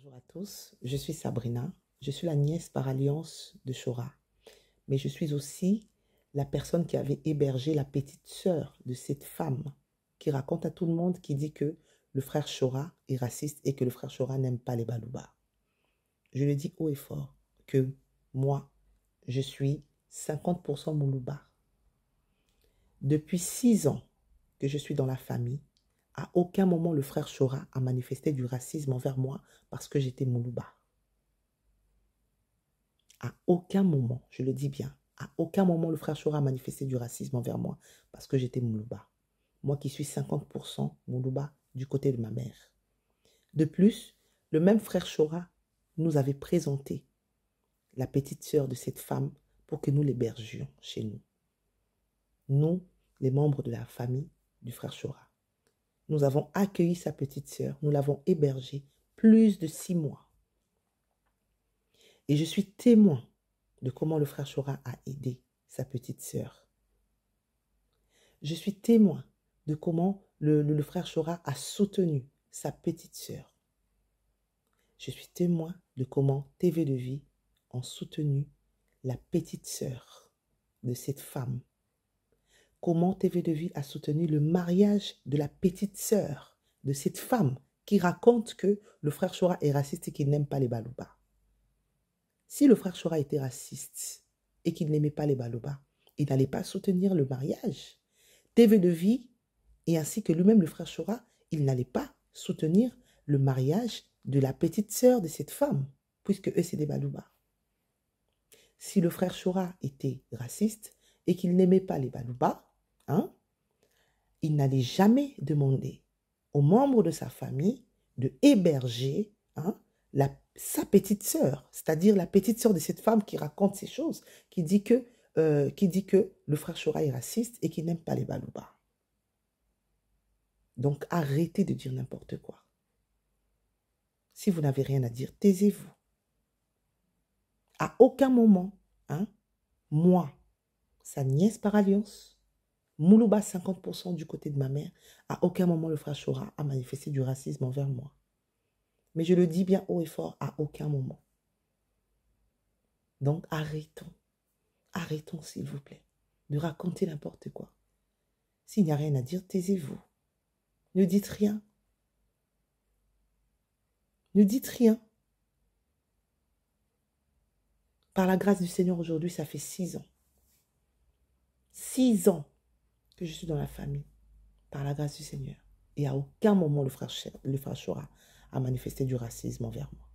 Bonjour à tous, je suis Sabrina, je suis la nièce par alliance de Chora, mais je suis aussi la personne qui avait hébergé la petite sœur de cette femme qui raconte à tout le monde qui dit que le frère Chora est raciste et que le frère Chora n'aime pas les baloubas. Je le dis haut et fort que moi, je suis 50% Moulouba. Depuis six ans que je suis dans la famille, à aucun moment, le frère Chora a manifesté du racisme envers moi parce que j'étais Moulouba. À aucun moment, je le dis bien, à aucun moment, le frère Chora a manifesté du racisme envers moi parce que j'étais Moulouba. Moi qui suis 50% Moulouba du côté de ma mère. De plus, le même frère Chora nous avait présenté la petite sœur de cette femme pour que nous l'hébergions chez nous. Nous, les membres de la famille du frère Chora. Nous avons accueilli sa petite sœur, nous l'avons hébergée plus de six mois. Et je suis témoin de comment le frère Chora a aidé sa petite sœur. Je suis témoin de comment le, frère Chora a soutenu sa petite sœur. Je suis témoin de comment TV de vie a soutenu la petite sœur de cette femme comment TV de Vie a soutenu le mariage de la petite sœur de cette femme qui raconte que le frère Chora est raciste et qu'il n'aime pas les baloubas. Si le frère Chora était raciste et qu'il n'aimait pas les baloubas, il n'allait pas soutenir le mariage. TV de Vie et ainsi que lui-même le frère Chora, il n'allait pas soutenir le mariage de la petite sœur de cette femme, puisque eux, c'est des baloubas. Si le frère Chora était raciste et qu'il n'aimait pas les baloubas Hein? Il n'allait jamais demander aux membres de sa famille de héberger hein, la, sa petite sœur, c'est-à-dire la petite sœur de cette femme qui raconte ces choses, qui dit que, euh, qui dit que le frère Chora est raciste et qui n'aime pas les baloubas. Donc arrêtez de dire n'importe quoi. Si vous n'avez rien à dire, taisez-vous. À aucun moment, hein, moi, sa nièce par alliance, Moulouba, 50% du côté de ma mère, à aucun moment le frère Chora a manifesté du racisme envers moi. Mais je le dis bien haut et fort, à aucun moment. Donc arrêtons, arrêtons s'il vous plaît, de raconter n'importe quoi. S'il n'y a rien à dire, taisez-vous. Ne dites rien. Ne dites rien. Par la grâce du Seigneur, aujourd'hui, ça fait six ans. Six ans que je suis dans la famille, par la grâce du Seigneur. Et à aucun moment le frère, le frère a manifesté du racisme envers moi.